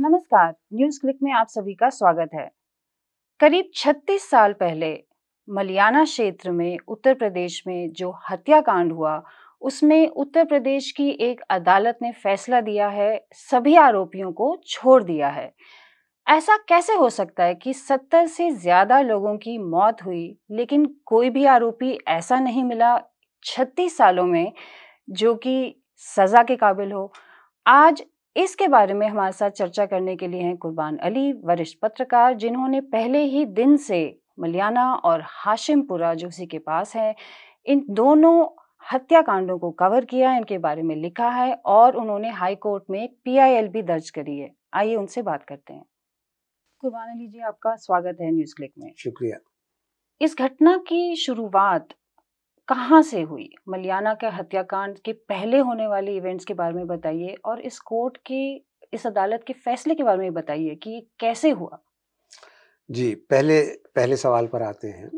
नमस्कार news click में आप सभी का स्वागत है करीब 36 साल पहले मलियाना क्षेत्र में उत्तर प्रदेश में जो हत्याकांड हुआ उसमें उत्तर प्रदेश की एक अदालत ने फैसला दिया है सभी आरोपियों को छोड़ दिया है ऐसा कैसे हो सकता है कि 70 से ज़्यादा लोगों की मौत हुई लेकिन कोई भी आरोपी ऐसा नहीं मिला छत्तीस सालों में जो कि सज़ा के काबिल हो आज इसके बारे में हमारे साथ चर्चा करने के लिए हैं कुर्बान अली वरिष्ठ पत्रकार जिन्होंने पहले ही दिन से मलियाना और हाशिमपुरा जो उसी के पास है इन दोनों हत्याकांडों को कवर किया इनके बारे में लिखा है और उन्होंने हाई कोर्ट में एक पीआईएल भी दर्ज करी है आइए उनसे बात करते हैं कुर्बान अली जी आपका स्वागत है न्यूज क्लिक में शुक्रिया इस घटना की शुरुआत कहाँ से हुई मलियाना के हत्याकांड के पहले होने वाले इवेंट्स के बारे में बताइए और इस कोर्ट के इस अदालत के फैसले के बारे में बताइए कि कैसे हुआ जी पहले पहले सवाल पर आते हैं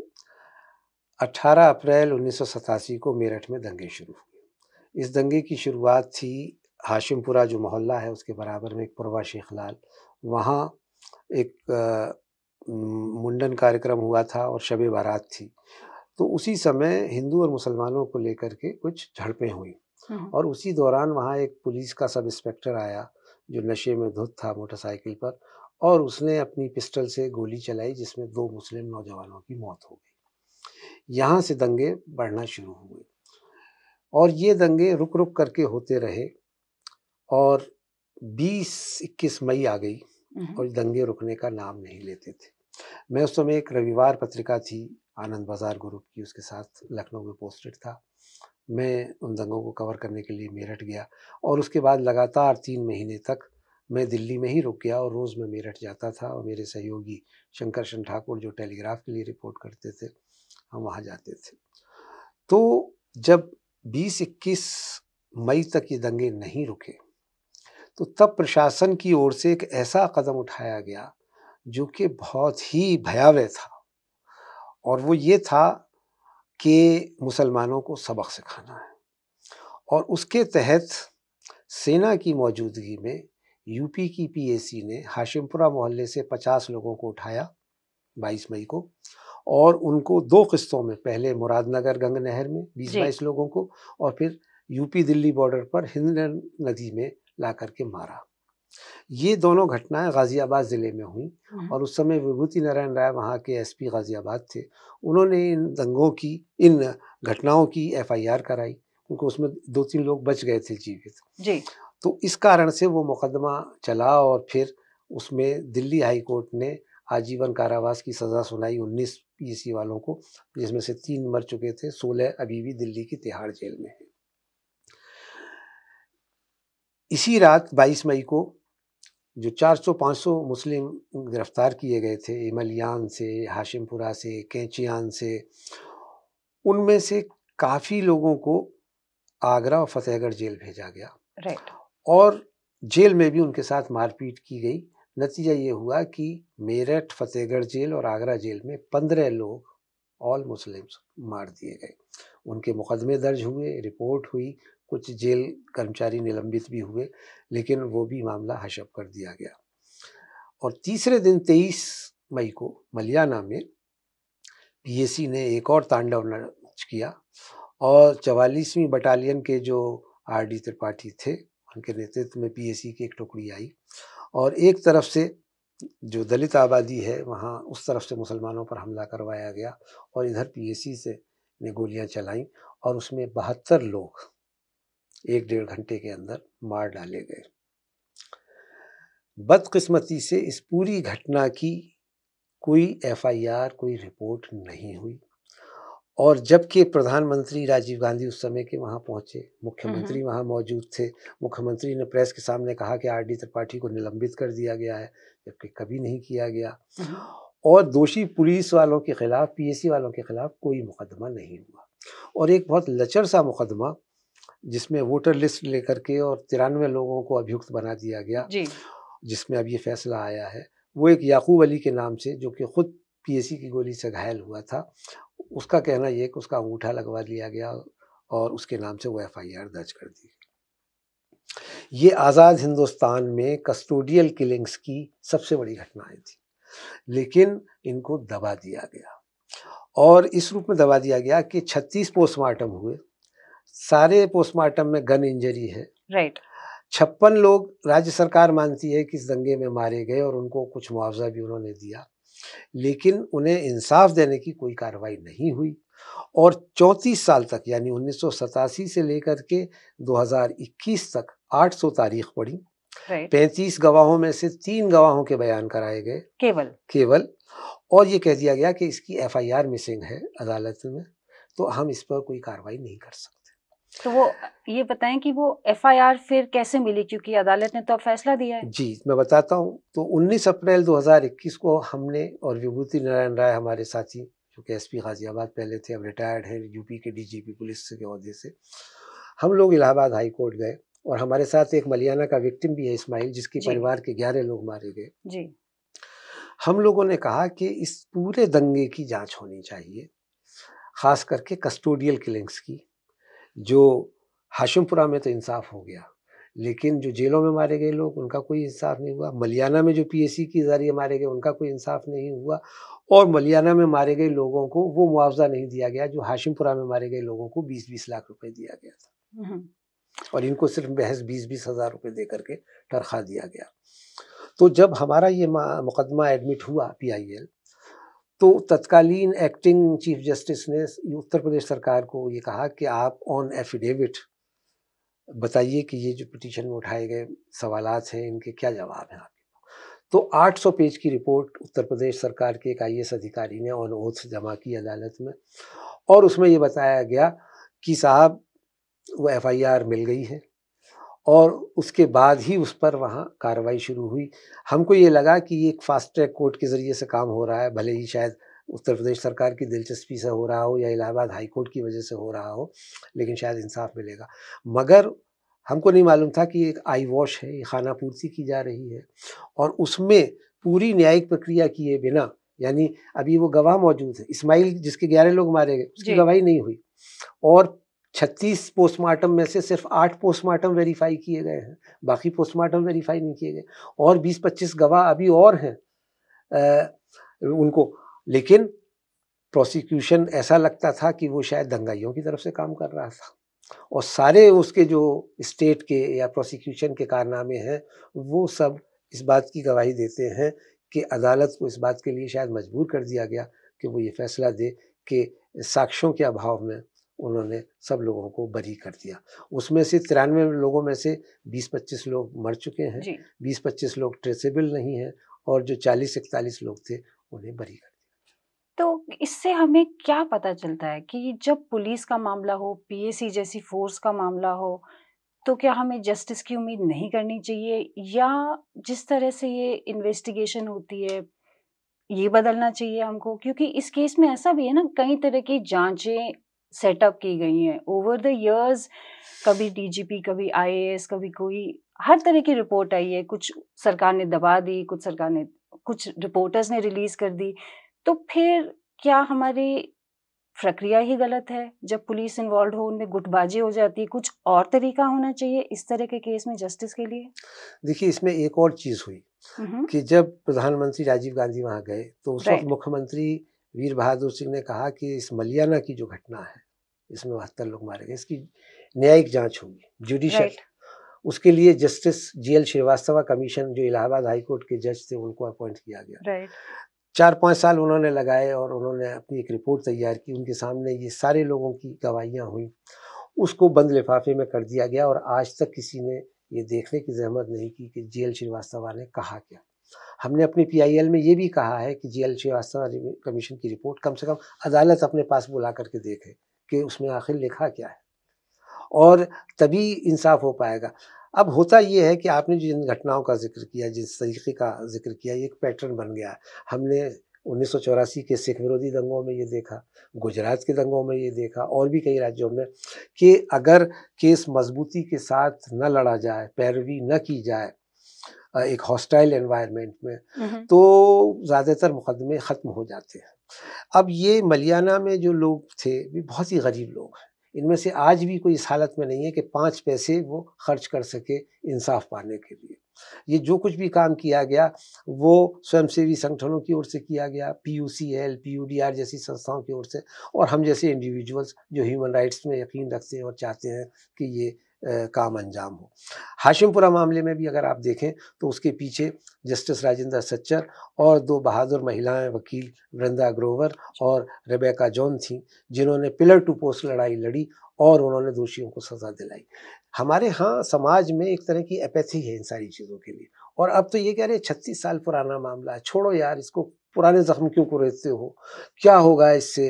18 अप्रैल उन्नीस को मेरठ में दंगे शुरू हुए इस दंगे की शुरुआत थी हाशिमपुरा जो मोहल्ला है उसके बराबर में एक पुरवा शेख लाल वहाँ एक मुंडन कार्यक्रम हुआ था और शब बारात थी तो उसी समय हिंदू और मुसलमानों को लेकर के कुछ झड़पें हुई हाँ। और उसी दौरान वहाँ एक पुलिस का सब इंस्पेक्टर आया जो नशे में धुत था मोटरसाइकिल पर और उसने अपनी पिस्टल से गोली चलाई जिसमें दो मुस्लिम नौजवानों की मौत हो गई यहाँ से दंगे बढ़ना शुरू हुए और ये दंगे रुक रुक करके होते रहे और 20-21 मई आ गई हम्म। और दंगे रुकने का नाम नहीं लेते थे मैं उस समय एक रविवार पत्रिका थी आनंद बाज़ार ग्रुप की उसके साथ लखनऊ में पोस्टेड था मैं उन दंगों को कवर करने के लिए मेरठ गया और उसके बाद लगातार तीन महीने तक मैं दिल्ली में ही रुक गया और रोज़ मैं मेरठ जाता था और मेरे सहयोगी शंकर शन ठाकुर जो टेलीग्राफ के लिए रिपोर्ट करते थे हम वहाँ जाते थे तो जब बीस इक्कीस मई तक ये दंगे नहीं रुके तो तब प्रशासन की ओर से एक ऐसा कदम उठाया गया जो कि बहुत ही भयावह था और वो ये था कि मुसलमानों को सबक सिखाना है और उसके तहत सेना की मौजूदगी में यूपी की पीएसी ने हाशिमपुरा मोहल्ले से 50 लोगों को उठाया 22 मई को और उनको दो किस्तों में पहले मुरादनगर गंग नहर में बीस बाईस लोगों को और फिर यूपी दिल्ली बॉर्डर पर हिंदन नदी में ला करके मारा ये दोनों घटनाएं गाज़ियाबाद ज़िले में हुई और उस समय विभूति नारायण राय वहाँ के एसपी गाज़ियाबाद थे उन्होंने इन दंगों की इन घटनाओं की एफआईआर कराई क्योंकि उसमें दो तीन लोग बच गए थे जीवित जी तो इस कारण से वो मुकदमा चला और फिर उसमें दिल्ली हाई कोर्ट ने आजीवन कारावास की सज़ा सुनाई उन्नीस पी वालों को जिसमें से तीन मर चुके थे सोलह अभी भी दिल्ली की तिहाड़ जेल में है इसी रात 22 मई को जो 400-500 मुस्लिम गिरफ्तार किए गए थे इमलियान से हाशिमपुरा से कैचियान से उनमें से काफ़ी लोगों को आगरा और फतेहगढ़ जेल भेजा गया राइट और जेल में भी उनके साथ मारपीट की गई नतीजा ये हुआ कि मेरठ फतेहगढ़ जेल और आगरा जेल में पंद्रह लोग ऑल मुस्लिम्स मार दिए गए उनके मुकदमे दर्ज हुए रिपोर्ट हुई कुछ जेल कर्मचारी निलंबित भी हुए लेकिन वो भी मामला हशब कर दिया गया और तीसरे दिन 23 मई को मलियाना में पीएसी ने एक और तांडव नच किया और चवालीसवीं बटालियन के जो आर डी त्रिपाठी थे उनके नेतृत्व में पीएसी की एक टुकड़ी आई और एक तरफ से जो दलित आबादी है वहाँ उस तरफ से मुसलमानों पर हमला करवाया गया और इधर पीएसी से ने गोलियाँ चलाईं और उसमें बहत्तर लोग एक डेढ़ घंटे के अंदर मार डाले गए बदकिस्मती से इस पूरी घटना की कोई एफआईआर कोई रिपोर्ट नहीं हुई और जबकि प्रधानमंत्री राजीव गांधी उस समय के वहाँ पहुँचे मुख्यमंत्री हम्म। वहाँ मौजूद थे मुख्यमंत्री ने प्रेस के सामने कहा कि आर डी त्रिपाठी को निलंबित कर दिया गया है जबकि कभी नहीं किया गया हम्म। और दोषी पुलिस वालों के खिलाफ पीएसी वालों के खिलाफ कोई मुकदमा नहीं हुआ और एक बहुत लचर सा मुकदमा जिसमें वोटर लिस्ट लेकर के और तिरानवे लोगों को अभियुक्त बना दिया गया जिसमें अब ये फैसला आया है वो एक याकूब अली के नाम से जो कि खुद पीएसी की गोली से घायल हुआ था उसका कहना यह कि उसका अंगूठा लगवा लिया गया और उसके नाम से वो एफ दर्ज कर दी ये आज़ाद हिंदुस्तान में कस्टोडियल किलिंग्स की सबसे बड़ी घटनाएं थी लेकिन इनको दबा दिया गया और इस रूप में दबा दिया गया कि 36 पोस्टमार्टम हुए सारे पोस्टमार्टम में गन इंजरी है राइट छप्पन लोग राज्य सरकार मानती है कि इस दंगे में मारे गए और उनको कुछ मुआवजा भी उन्होंने दिया लेकिन उन्हें इंसाफ देने की कोई कार्रवाई नहीं हुई और चौंतीस साल तक यानी उन्नीस से लेकर के 2021 तक 800 तारीख पड़ी पैंतीस गवाहों में से तीन गवाहों के बयान कराए गए केवल केवल और ये कह दिया गया कि इसकी एफआईआर मिसिंग है अदालत में तो हम इस पर कोई कार्रवाई नहीं कर सकते तो वो ये बताएं कि वो एफआईआर फिर कैसे मिली क्योंकि अदालत ने तो अब फैसला दिया है जी मैं बताता हूँ तो 19 अप्रैल 2021 को हमने और विभूति नारायण राय हमारे साथी जो कि एस गाजियाबाद पहले थे अब रिटायर्ड हैं यूपी के डीजीपी पुलिस के अहदे से हम लोग इलाहाबाद हाई कोर्ट गए और हमारे साथ एक मलियाना का विक्टिम भी है इस्माइल जिसके परिवार के ग्यारह लोग मारे गए जी हम लोगों ने कहा कि इस पूरे दंगे की जांच होनी चाहिए खास करके कस्टोडियल किलिंग्स की जो हाशिमपुरा में तो इंसाफ हो गया लेकिन जो जेलों में मारे गए लोग उनका कोई इंसाफ नहीं हुआ मलियाना में जो पीएसी के ज़रिए मारे गए उनका कोई इंसाफ नहीं हुआ और मलियाना में मारे गए लोगों को वो मुआवजा नहीं दिया गया जो हाशिमपुरा में मारे गए लोगों को बीस बीस लाख रुपए दिया गया था हम्म। और इनको सिर्फ बहस बीस बीस हज़ार रुपये दे करके टरखा दिया गया तो जब हमारा ये मुकदमा एडमिट हुआ पी आई एल तो तत्कालीन एक्टिंग चीफ जस्टिस ने उत्तर प्रदेश सरकार को ये कहा कि आप ऑन एफिडेविट बताइए कि ये जो पिटीशन में उठाए गए सवाल हैं इनके क्या जवाब हैं आपके तो 800 पेज की रिपोर्ट उत्तर प्रदेश सरकार के एक आई अधिकारी ने ऑन ओथ जमा की अदालत में और उसमें ये बताया गया कि साहब वो एफ मिल गई है और उसके बाद ही उस पर वहाँ कार्रवाई शुरू हुई हमको ये लगा कि ये एक फास्ट ट्रैक कोर्ट के ज़रिए से काम हो रहा है भले ही शायद उत्तर प्रदेश सरकार की दिलचस्पी से हो रहा हो या इलाहाबाद हाई कोर्ट की वजह से हो रहा हो लेकिन शायद इंसाफ मिलेगा मगर हमको नहीं मालूम था कि एक आई वॉश है ये खाना पूर्ति की जा रही है और उसमें पूरी न्यायिक प्रक्रिया किए बिना यानी अभी वो गवाह मौजूद है इस्माइल जिसके ग्यारह लोग मारे गए उसकी गवाही नहीं हुई और छत्तीस पोस्टमार्टम में से सिर्फ आठ पोस्टमार्टम वेरीफाई किए गए हैं बाकी पोस्टमार्टम वेरीफाई नहीं किए गए और बीस पच्चीस गवाह अभी और हैं उनको लेकिन प्रोसिक्यूशन ऐसा लगता था कि वो शायद दंगाइयों की तरफ से काम कर रहा था और सारे उसके जो स्टेट के या प्रोसिक्यूशन के कारनामे हैं वो सब इस बात की गवाही देते हैं कि अदालत को इस बात के लिए शायद मजबूर कर दिया गया कि वो ये फैसला दे कि साक्ष्यों के अभाव में उन्होंने सब लोगों को बरी कर दिया उसमें से तिरानवे लोगों में से 20-25 लोग मर चुके हैं 20-25 लोग ट्रेसेबल नहीं हैं और जो 40-41 लोग थे उन्हें बरी कर दिया तो इससे हमें क्या पता चलता है कि जब पुलिस का मामला हो पीएसी जैसी फोर्स का मामला हो तो क्या हमें जस्टिस की उम्मीद नहीं करनी चाहिए या जिस तरह से ये इन्वेस्टिगेशन होती है ये बदलना चाहिए हमको क्योंकि इस केस में ऐसा भी है ना कई तरह की जांचें सेटअप की गई हैं ओवर द इयर्स कभी डीजीपी कभी आईएएस कभी कोई हर तरह की रिपोर्ट आई है कुछ सरकार ने दबा दी कुछ सरकार ने कुछ रिपोर्टर्स ने रिलीज कर दी तो फिर क्या हमारी प्रक्रिया ही गलत है जब पुलिस इन्वॉल्व हो उनमें गुटबाजी हो जाती है कुछ और तरीका होना चाहिए इस तरह के केस में जस्टिस के लिए देखिए इसमें एक और चीज़ हुई कि जब प्रधानमंत्री राजीव गांधी वहाँ गए तो उस वक्त मुख्यमंत्री वीर बहादुर सिंह ने कहा कि इस मलियाना की जो घटना है इसमें बहत्तर लोग मारे गए इसकी न्यायिक जांच होगी जुडिशल right. उसके लिए justice GL L Srivastava commission जो इलाहाबाद हाईकोर्ट के जज थे उनको अपॉइंट किया गया right. चार पाँच साल उन्होंने लगाए और उन्होंने अपनी एक रिपोर्ट तैयार की उनके सामने ये सारे लोगों की गवाहियाँ हुई उसको बंद लिफाफे में कर दिया गया और आज तक किसी ने ये देखने की जहमत नहीं की कि जे एल श्रीवास्तवा ने कहा क्या हमने अपने पीआईएल में ये भी कहा है कि जी एल श्रीवास्तव कमीशन की रिपोर्ट कम से कम अदालत अपने पास बुला करके देखे कि उसमें आखिर लिखा क्या है और तभी इंसाफ हो पाएगा अब होता ये है कि आपने जिन घटनाओं का जिक्र किया जिस तरीके का जिक्र किया ये एक पैटर्न बन गया हमने उन्नीस के सिख विरोधी दंगों में ये देखा गुजरात के दंगों में ये देखा और भी कई राज्यों में कि अगर केस मजबूती के साथ न लड़ा जाए पैरवी न की जाए एक हॉस्टाइल एनवायरनमेंट में हम्म। तो ज़्यादातर मुकदमे ख़त्म हो जाते हैं अब ये मलियाना में जो लोग थे भी बहुत ही गरीब लोग हैं इनमें से आज भी कोई इस हालत में नहीं है कि पाँच पैसे वो खर्च कर सके इंसाफ पाने के लिए ये जो कुछ भी काम किया गया वो स्वयंसेवी संगठनों की ओर से किया गया P U C L P U D R जैसी संस्थाओं की ओर से और हम जैसे इंडिविजुअल्स जो ह्यूमन राइट्स में यकीन रखते हैं और चाहते हैं कि ये काम अंजाम हो हाशिमपुरा मामले में भी अगर आप देखें तो उसके पीछे जस्टिस राजेंद्र सच्चर और दो बहादुर महिलाएं वकील वृंदा ग्रोवर और रेबेका जॉन थीं जिन्होंने पिलर टू पोस्ट लड़ाई लड़ी और उन्होंने दोषियों को सज़ा दिलाई हमारे यहाँ समाज में एक तरह की एपैथी है इन सारी चीज़ों के लिए और अब तो ये कह रहे हैं छत्तीस साल पुराना मामला है छोड़ो यार इसको पुराने जख्म क्यों कुरेदते हो क्या होगा इससे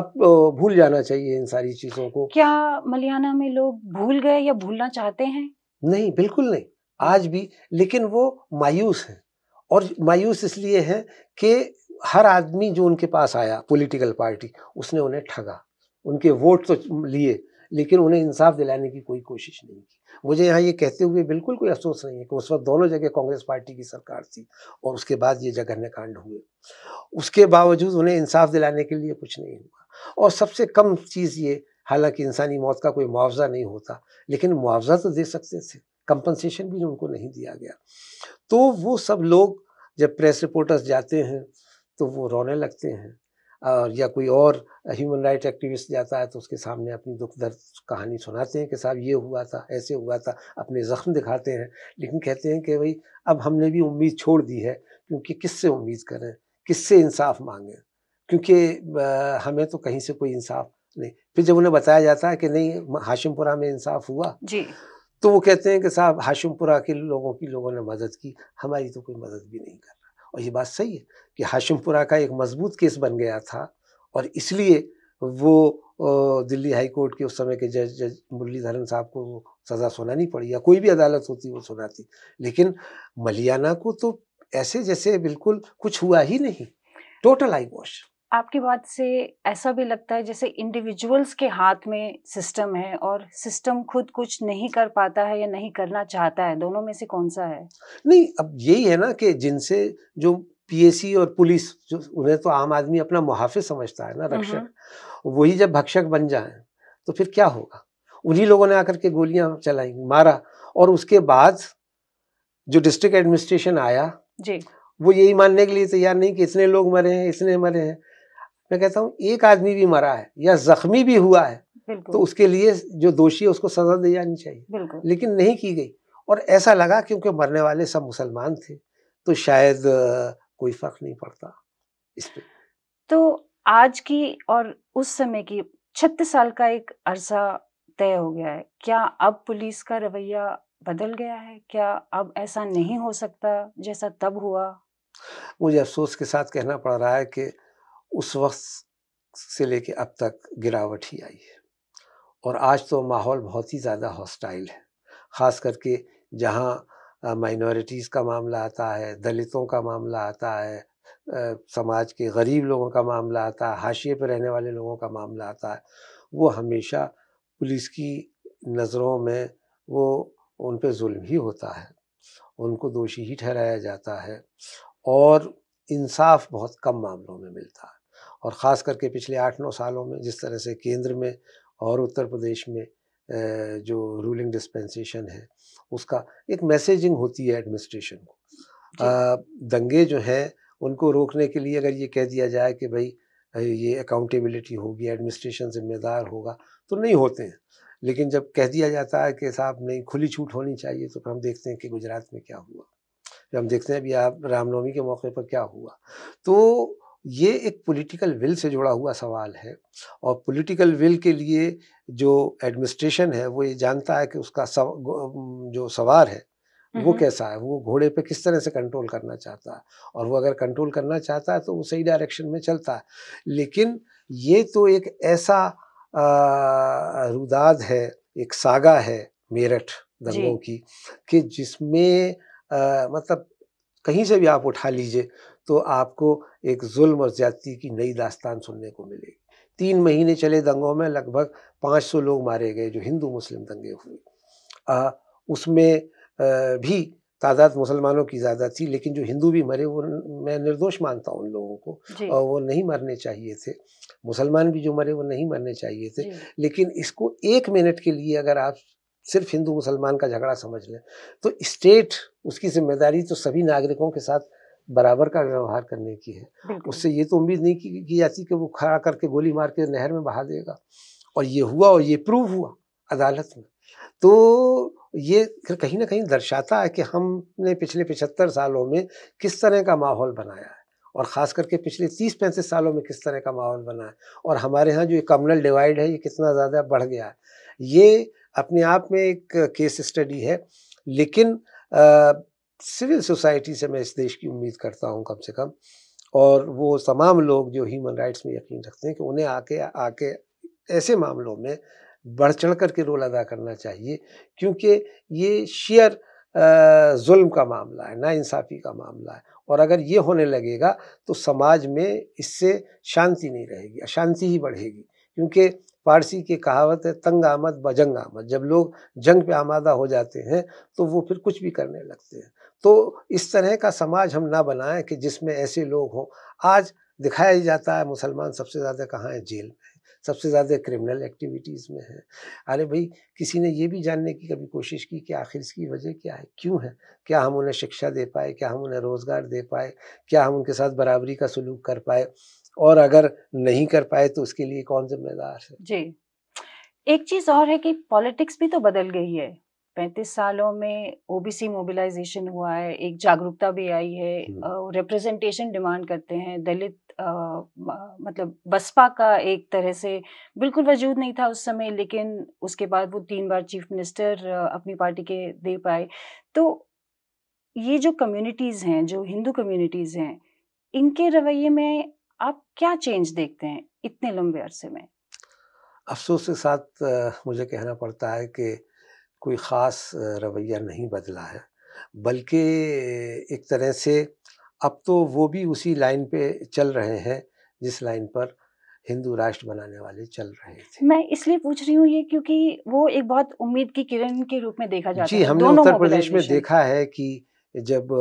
अब भूल जाना चाहिए इन सारी चीज़ों को क्या मलियाना में लोग भूल गए या भूलना चाहते हैं नहीं बिल्कुल नहीं आज भी लेकिन वो मायूस हैं और मायूस इसलिए हैं कि हर आदमी जो उनके पास आया पॉलिटिकल पार्टी उसने उन्हें ठगा उनके वोट तो लिए लेकिन उन्हें इंसाफ दिलाने की कोई कोशिश नहीं की मुझे यहाँ ये कहते हुए बिल्कुल कोई अफसोस नहीं है कि उस वक्त दोनों जगह कांग्रेस पार्टी की सरकार थी और उसके बाद ये जघन्य कांड हुए उसके बावजूद उन्हें इंसाफ दिलाने के लिए कुछ नहीं हुआ और सबसे कम चीज़ ये हालांकि इंसानी मौत का कोई मुआवजा नहीं होता लेकिन मुआवजा तो दे सकते थे कंपनसेशन भी उनको नहीं दिया गया तो वो सब लोग जब प्रेस रिपोर्टर्स जाते हैं तो वो रोने लगते हैं और या कोई और ह्यूमन राइट एक्टिविस्ट जाता है तो उसके सामने अपनी दुख दर्द कहानी सुनाते हैं कि साहब ये हुआ था ऐसे हुआ था अपने ज़ख्म दिखाते हैं लेकिन कहते हैं कि भाई अब हमने भी उम्मीद छोड़ दी है क्योंकि किससे उम्मीद करें किससे इंसाफ मांगें क्योंकि हमें तो कहीं से कोई इंसाफ नहीं फिर जब उन्हें बताया जाता है कि नहीं हाशिमपुरा में इंसाफ हुआ जी तो वो कहते हैं कि साहब हाशिमपुरा के लोगों की लोगों ने मदद की हमारी तो कोई मदद भी नहीं कर और ये बात सही है कि हाशिमपुरा का एक मजबूत केस बन गया था और इसलिए वो दिल्ली हाई कोर्ट के उस समय के जज जज मुरलीधरन साहब को सज़ा सुनानी पड़ी या कोई भी अदालत होती वो सुनाती लेकिन मलियाना को तो ऐसे जैसे बिल्कुल कुछ हुआ ही नहीं टोटल आई वॉश आपकी बात से ऐसा भी लगता है जैसे इंडिविजुअल्स के हाथ में सिस्टम है और सिस्टम खुद कुछ नहीं कर पाता है या नहीं करना चाहता है दोनों में से कौन सा है नहीं अब यही है ना कि जिनसे जो पीएसी और पुलिस जो उन्हें तो आम आदमी अपना मुहाफिज समझता है ना हम्म, रक्षक हम्म। वही जब भक्षक बन जाए तो फिर क्या होगा उन्हीं लोगों ने आकर के गोलियां चलाई मारा और उसके बाद जो डिस्ट्रिक्ट एडमिनिस्ट्रेशन आया जी वो यही मानने के लिए तैयार नहीं कि इतने लोग मरे हैं इतने मरे हैं मैं कहता हूँ एक आदमी भी मरा है या जख्मी भी हुआ है तो उसके लिए जो दोषी है उसको सजा दी जानी चाहिए लेकिन नहीं की गई और ऐसा लगा क्योंकि मरने वाले सब मुसलमान थे तो शायद कोई फर्क नहीं पड़ता इस पर तो आज की और उस समय की छत्तीस साल का एक अरसा तय हो गया है क्या अब पुलिस का रवैया बदल गया है क्या अब ऐसा नहीं हो सकता जैसा तब हुआ मुझे अफसोस के साथ कहना पड़ रहा है कि उस वक्त से लेके अब तक गिरावट ही आई है और आज तो माहौल बहुत ही ज़्यादा हॉस्टाइल है ख़ास करके जहाँ माइनॉरिटीज़ का मामला आता है दलितों का मामला आता है समाज के गरीब लोगों का मामला आता है हाशिए पर रहने वाले लोगों का मामला आता है वो हमेशा पुलिस की नज़रों में वो उन पर जुल्म ही होता है उनको दोषी ही ठहराया जाता है और इंसाफ बहुत कम मामलों में मिलता है और ख़ास करके पिछले आठ नौ सालों में जिस तरह से केंद्र में और उत्तर प्रदेश में जो रूलिंग डिस्पेंसेशन है उसका एक मैसेजिंग होती है एडमिनिस्ट्रेशन को आ, दंगे जो हैं उनको रोकने के लिए अगर ये कह दिया जाए कि भाई ये अकाउंटेबिलिटी होगी एडमिनिस्ट्रेशन जिम्मेदार होगा तो नहीं होते हैं लेकिन जब कह दिया जाता है कि साहब नहीं खुली छूट होनी चाहिए तो फिर हम देखते हैं कि गुजरात में क्या हुआ फिर हम देखते हैं अभी आप रामनवमी के मौके पर क्या हुआ तो ये एक पॉलिटिकल विल से जुड़ा हुआ सवाल है और पॉलिटिकल विल के लिए जो एडमिनिस्ट्रेशन है वो ये जानता है कि उसका सव, जो सवार है वो हम्म। कैसा है वो घोड़े पे किस तरह से कंट्रोल करना चाहता है और वो अगर कंट्रोल करना चाहता है तो वो सही डायरेक्शन में चलता है लेकिन ये तो एक ऐसा रुदाद है एक सागा है मेरठ दंगों की कि जिसमें मतलब कहीं से भी आप उठा लीजिए तो आपको एक जुल्म और ज्यादती की नई दास्तान सुनने को मिलेगी तीन महीने चले दंगों में लगभग 500 लोग मारे गए जो हिंदू मुस्लिम दंगे हुए आ, उसमें आ, भी तादाद मुसलमानों की ज़्यादा थी लेकिन जो हिंदू भी मरे वो मैं निर्दोष मानता हूँ उन लोगों को और वो नहीं मरने चाहिए थे मुसलमान भी जो मरे वो नहीं मरने चाहिए थे लेकिन इसको एक मिनट के लिए अगर आप सिर्फ हिंदू मुसलमान का झगड़ा समझ लें तो स्टेट उसकी जिम्मेदारी तो सभी नागरिकों के साथ बराबर का व्यवहार करने की है उससे ये तो उम्मीद नहीं की, की जाती कि वो खड़ा करके गोली मार के नहर में बहा देगा और ये हुआ और ये प्रूव हुआ अदालत में तो ये कहीं ना कहीं दर्शाता है कि हमने पिछले पिछहत्तर सालों में किस तरह का माहौल बनाया है और ख़ास करके पिछले तीस पैंतीस सालों में किस तरह का माहौल बना है और हमारे यहाँ जो ये कम्युनल डिवाइड है ये कितना ज़्यादा बढ़ गया है ये अपने आप में एक केस स्टडी है लेकिन आ, सिविल सोसाइटी से मैं इस देश की उम्मीद करता हूँ कम से कम और वो तमाम लोग जो ह्यूमन राइट्स में यकीन रखते हैं कि उन्हें आके आके ऐसे मामलों में बढ़ चढ़ कर के रोल अदा करना चाहिए क्योंकि ये शेयर जुल्म का मामला है इंसाफी का मामला है और अगर ये होने लगेगा तो समाज में इससे शांति नहीं रहेगी अशांति ही बढ़ेगी क्योंकि पारसी की कहावत है तंग आमद बजंग आमद जब लोग जंग पे आमादा हो जाते हैं तो वो फिर कुछ भी करने लगते हैं तो इस तरह का समाज हम ना बनाएं कि जिसमें ऐसे लोग हों आज दिखाया ही जाता है मुसलमान सबसे ज़्यादा कहाँ है जेल में सबसे ज़्यादा क्रिमिनल एक्टिविटीज़ में है अरे भाई किसी ने ये भी जानने की कभी कोशिश की कि आखिर इसकी वजह क्या है क्यों है क्या हम उन्हें शिक्षा दे पाए क्या हम उन्हें रोज़गार दे पाए क्या हम उनके साथ बराबरी का सलूक कर पाए और अगर नहीं कर पाए तो उसके लिए कौन जिम्मेदार है जी एक चीज़ और है कि पॉलिटिक्स भी तो बदल गई है पैंतीस सालों में ओबीसी मोबिलाइजेशन हुआ है एक जागरूकता भी आई है रिप्रेजेंटेशन डिमांड करते हैं दलित मतलब बसपा का एक तरह से बिल्कुल वजूद नहीं था उस समय लेकिन उसके बाद वो तीन बार चीफ मिनिस्टर अपनी पार्टी के दे पाए तो ये जो कम्युनिटीज़ हैं जो हिंदू कम्युनिटीज़ हैं इनके रवैये में आप क्या चेंज देखते हैं इतने लंबे अरसे में अफसोस के साथ मुझे कहना पड़ता है कि कोई ख़ास रवैया नहीं बदला है बल्कि एक तरह से अब तो वो भी उसी लाइन पे चल रहे हैं जिस लाइन पर हिंदू राष्ट्र बनाने वाले चल रहे थे मैं इसलिए पूछ रही हूँ ये क्योंकि वो एक बहुत उम्मीद की किरण के रूप में देखा जाता जी हमने उत्तर प्रदेश में देखा है कि जब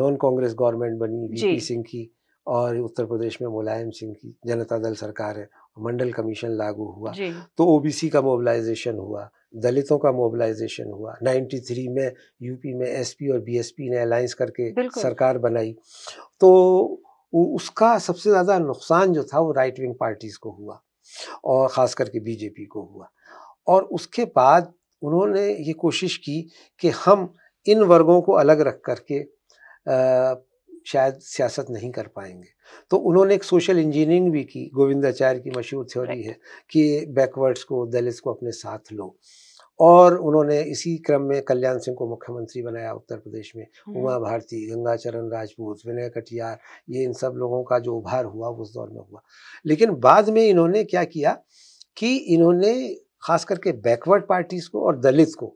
नॉन कांग्रेस गवर्नमेंट बनी वीपी सिंह की और उत्तर प्रदेश में मुलायम सिंह की जनता दल सरकार है मंडल कमीशन लागू हुआ तो ओबीसी का मोबिलाइजेशन हुआ दलितों का मोबिलाइजेशन हुआ 93 में यूपी में एसपी और बीएसपी ने अलायंस करके सरकार बनाई तो उसका सबसे ज़्यादा नुकसान जो था वो राइट विंग पार्टीज़ को हुआ और ख़ास करके बीजेपी को हुआ और उसके बाद उन्होंने ये कोशिश की कि हम इन वर्गों को अलग रख करके आ, शायद सियासत नहीं कर पाएंगे तो उन्होंने एक सोशल इंजीनियरिंग भी की गोविंदाचार्य की मशहूर थ्योरी है कि बैकवर्ड्स को दलित को अपने साथ लो और उन्होंने इसी क्रम में कल्याण सिंह को मुख्यमंत्री बनाया उत्तर प्रदेश में हम्म। उमा भारती गंगाचरण राजपूत विनय कटियार ये इन सब लोगों का जो उभार हुआ उस दौर में हुआ लेकिन बाद में इन्होंने क्या किया कि इन्होंने खास करके बैकवर्ड पार्टीज़ को और दलित को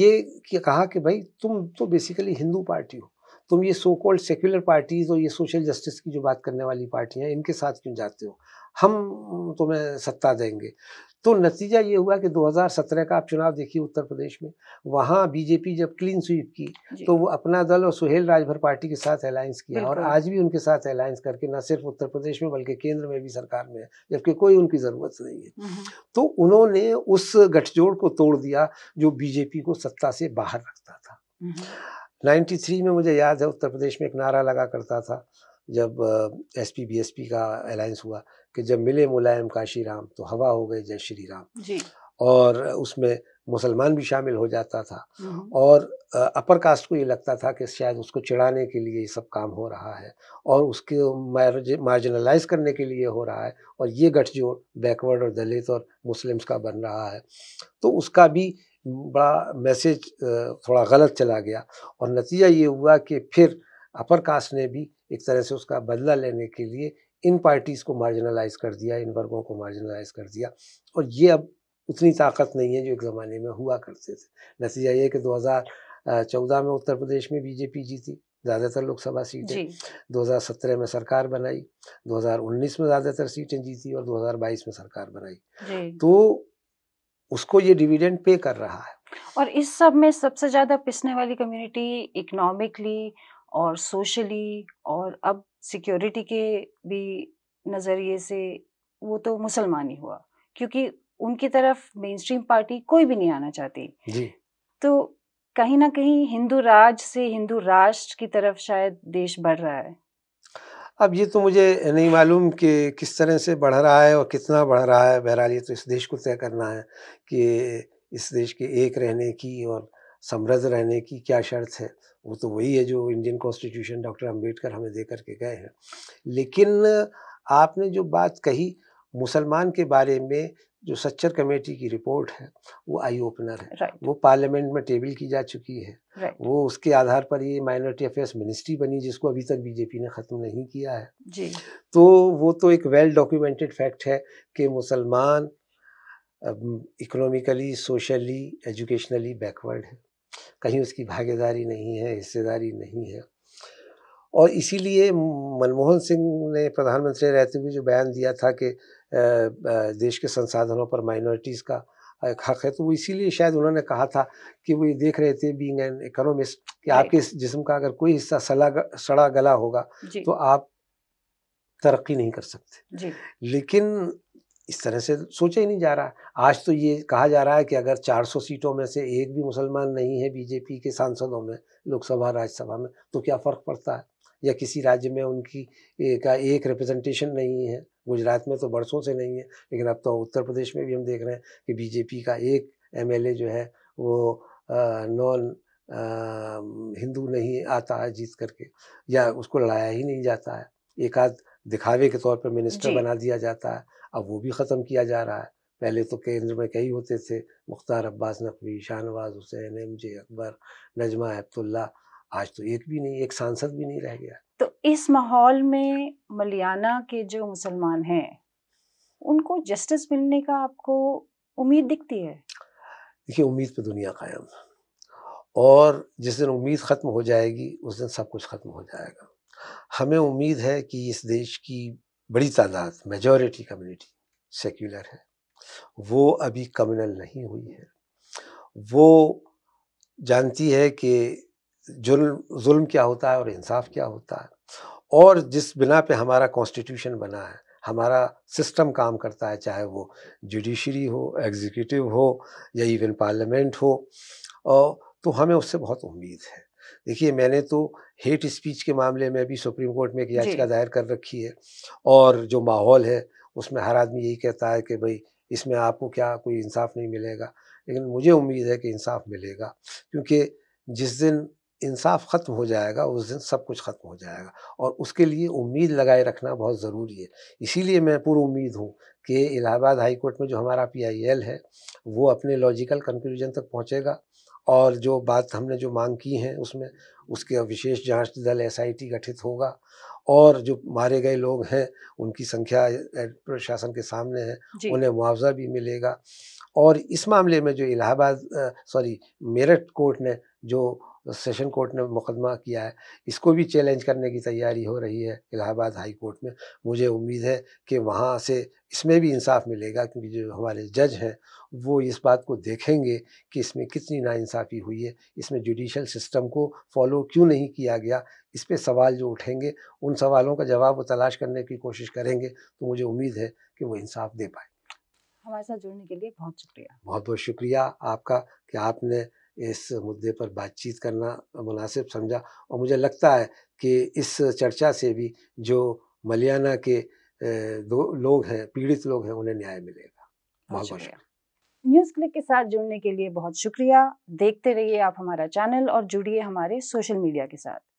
ये कहा कि भाई तुम तो बेसिकली हिंदू पार्टी हो तुम ये सो कॉल्ड सेक्युलर पार्टीज़ और ये सोशल जस्टिस की जो बात करने वाली पार्टियाँ इनके साथ क्यों जाते हो हम तुम्हें सत्ता देंगे तो नतीजा ये हुआ कि 2017 का आप चुनाव देखिए उत्तर प्रदेश में वहाँ बीजेपी जब क्लीन स्वीप की तो वो अपना दल और सुहेल राजभर पार्टी के साथ अलायंस किया और आज भी उनके साथ अलायंस करके न सिर्फ उत्तर प्रदेश में बल्कि केंद्र में भी सरकार में है जबकि कोई उनकी ज़रूरत नहीं है हम्म, हम्म। तो उन्होंने उस गठजोड़ को तोड़ दिया जो बीजेपी को सत्ता से बाहर रखता था 93 हम्म, में मुझे याद है उत्तर प्रदेश में एक नारा लगा करता था जब S P B S P का अलायंस हुआ कि जब मिले मुलायम काशी राम तो हवा हो गए जय श्री राम जी और उसमें मुसलमान भी शामिल हो जाता था और अपर कास्ट को ये लगता था कि शायद उसको चिढ़ाने के लिए ये सब काम हो रहा है और उसके मार्जिनलाइज करने के लिए हो रहा है और ये गठजोड़ बैकवर्ड और दलित और मुस्लिम्स का बन रहा है तो उसका भी बड़ा मैसेज थोड़ा गलत चला गया और नतीजा ये हुआ कि फिर अपर कास्ट ने भी एक तरह से उसका बदला लेने के लिए इन पार्टीज़ को मार्जिनलाइज कर दिया इन वर्गों को मार्जिनलाइज कर दिया और ये अब उतनी ताकत नहीं है जो एक ज़माने में हुआ करते थे नतीजा ये कि 2014 में उत्तर प्रदेश में बीजेपी जीती ज़्यादातर लोकसभा सीटें 2017 में सरकार बनाई 2019 में ज़्यादातर सीटें जीती और 2022 में सरकार बनाई तो उसको ये डिविडेंड पे कर रहा है और इस सब में सबसे ज़्यादा पिसने वाली कम्युनिटी इकोनॉमिकली और सोशली और अब सिक्योरिटी के भी नज़रिए से वो तो मुसलमान ही हुआ क्योंकि उनकी तरफ मेन स्ट्रीम पार्टी कोई भी नहीं आना चाहती जी। तो कहीं ना कहीं हिंदू राज से हिंदू राष्ट्र की तरफ शायद देश बढ़ रहा है अब ये तो मुझे नहीं मालूम कि किस तरह से बढ़ रहा है और कितना बढ़ रहा है बहरहाल ये तो इस देश को तय करना है कि इस देश के एक रहने की और समृद्ध रहने की क्या शर्त है वो तो वही है जो इंडियन कॉन्स्टिट्यूशन डॉक्टर अंबेडकर हमें दे करके गए हैं लेकिन आपने जो बात कही मुसलमान के बारे में जो सच्चर कमेटी की रिपोर्ट है वो आई ओपनर है right. वो पार्लियामेंट में टेबल की जा चुकी है right. वो उसके आधार पर ये माइनॉरिटी अफेयर्स मिनिस्ट्री बनी जिसको अभी तक बीजेपी ने ख़त्म नहीं किया है जी तो वो तो एक वेल डॉक्यूमेंटेड फैक्ट है कि मुसलमान इकोनॉमिकली सोशली एजुकेशनली बैकवर्ड है कहीं उसकी भागीदारी नहीं है हिस्सेदारी नहीं है और इसीलिए मनमोहन सिंह ने प्रधानमंत्री रहते हुए जो बयान दिया था कि देश के संसाधनों पर माइनॉरिटीज़ का एक हक है तो वो इसीलिए शायद उन्होंने कहा था कि वो ये देख रहे थे बीइंग एन इकोनॉमिस्ट कि आपके इस का अगर कोई हिस्सा सला सड़ा गला होगा तो आप तरक्की नहीं कर सकते लेकिन इस तरह से सोचा ही नहीं जा रहा आज तो ये कहा जा रहा है कि अगर 400 सीटों में से एक भी मुसलमान नहीं है बीजेपी के सांसदों में लोकसभा राज्यसभा में तो क्या फ़र्क पड़ता है या किसी राज्य में उनकी का एक रिप्रेजेंटेशन नहीं है गुजरात में तो बरसों से नहीं है लेकिन अब तो उत्तर प्रदेश में भी हम देख रहे हैं कि बीजेपी का एक एम जो है वो नॉन हिंदू नहीं आता है जीत करके या उसको लड़ाया ही नहीं जाता है एक आध दिखावे के तौर पर मिनिस्टर बना दिया जाता है अब वो भी ख़त्म किया जा रहा है पहले तो केंद्र में कई होते थे मुख्तार अब्बास नकवी शाहनवाज हुसैन एम जे अकबर नजमा हेपतुल्ला आज तो एक भी नहीं एक सांसद भी नहीं रह गया तो इस माहौल में मलियाना के जो मुसलमान हैं उनको जस्टिस मिलने का आपको उम्मीद दिखती है देखिए उम्मीद पे दुनिया कायम और जिस दिन उम्मीद ख़त्म हो जाएगी उस दिन सब कुछ ख़त्म हो जाएगा हमें उम्मीद है कि इस देश की बड़ी तादाद मेजॉरिटी कम्युनिटी सेक्युलर है वो अभी कम्युनल नहीं हुई है वो जानती है कि जुल्म जुल्म क्या होता है और इंसाफ क्या होता है और जिस बिना पे हमारा कॉन्स्टिट्यूशन बना है हमारा सिस्टम काम करता है चाहे वो जुडिशरी हो एग्जीक्यूटिव हो या इवन पार्लियामेंट हो तो हमें उससे बहुत उम्मीद है देखिए मैंने तो हेट स्पीच के मामले में भी सुप्रीम कोर्ट में एक याचिका दायर कर रखी है और जो माहौल है उसमें हर आदमी यही कहता है कि भाई इसमें आपको क्या कोई इंसाफ नहीं मिलेगा लेकिन मुझे उम्मीद है कि इंसाफ मिलेगा क्योंकि जिस दिन इंसाफ ख़त्म हो जाएगा उस दिन सब कुछ ख़त्म हो जाएगा और उसके लिए उम्मीद लगाए रखना बहुत ज़रूरी है इसीलिए मैं पूरी उम्मीद हूँ कि इलाहाबाद हाई कोर्ट में जो हमारा पी है वो अपने लॉजिकल कंक्लूजन तक पहुँचेगा और जो बात हमने जो मांग की है उसमें उसके विशेष जांच दल एसआईटी गठित होगा और जो मारे गए लोग हैं उनकी संख्या प्रशासन के सामने है उन्हें मुआवजा भी मिलेगा और इस मामले में जो इलाहाबाद सॉरी मेरठ कोर्ट ने जो सेशन कोर्ट ने मुकदमा किया है इसको भी चैलेंज करने की तैयारी हो रही है इलाहाबाद हाई कोर्ट में मुझे उम्मीद है कि वहाँ से इसमें भी इंसाफ मिलेगा क्योंकि जो हमारे जज हैं वो इस बात को देखेंगे कि इसमें कितनी नाइंसाफ़ी हुई है इसमें जुडिशल सिस्टम को फॉलो क्यों नहीं किया गया इस पर सवाल जो उठेंगे उन सवालों का जवाब वो तलाश करने की कोशिश करेंगे तो मुझे उम्मीद है कि वो इंसाफ दे पाए हमारे साथ जुड़ने के लिए बहुत शुक्रिया बहुत बहुत शुक्रिया आपका कि आपने इस मुद्दे पर बातचीत करना मुनासिब समझा और मुझे लगता है कि इस चर्चा से भी जो मलियाना के दो लोग हैं पीड़ित लोग हैं उन्हें न्याय मिलेगा बहुत बहुत न्यूज़ क्लिक के साथ जुड़ने के लिए बहुत शुक्रिया देखते रहिए आप हमारा चैनल और जुड़िए हमारे सोशल मीडिया के साथ